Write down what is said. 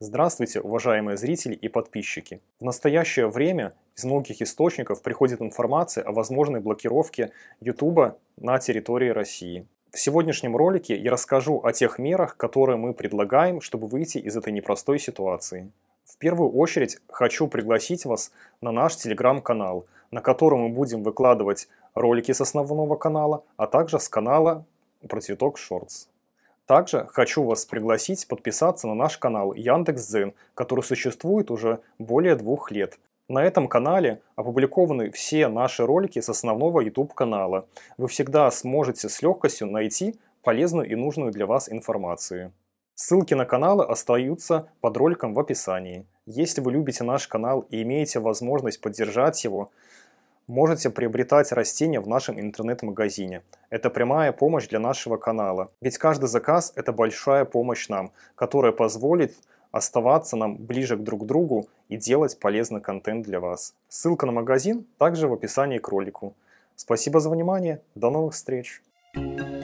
Здравствуйте, уважаемые зрители и подписчики! В настоящее время из многих источников приходит информация о возможной блокировке YouTube на территории России. В сегодняшнем ролике я расскажу о тех мерах, которые мы предлагаем, чтобы выйти из этой непростой ситуации. В первую очередь хочу пригласить вас на наш телеграм-канал, на котором мы будем выкладывать ролики с основного канала, а также с канала про цветок Шортс. Также хочу вас пригласить подписаться на наш канал Яндекс.Дзен, который существует уже более двух лет. На этом канале опубликованы все наши ролики с основного YouTube-канала. Вы всегда сможете с легкостью найти полезную и нужную для вас информацию. Ссылки на каналы остаются под роликом в описании. Если вы любите наш канал и имеете возможность поддержать его, можете приобретать растения в нашем интернет-магазине. Это прямая помощь для нашего канала. Ведь каждый заказ – это большая помощь нам, которая позволит оставаться нам ближе к друг другу и делать полезный контент для вас. Ссылка на магазин также в описании к ролику. Спасибо за внимание, до новых встреч! Thank you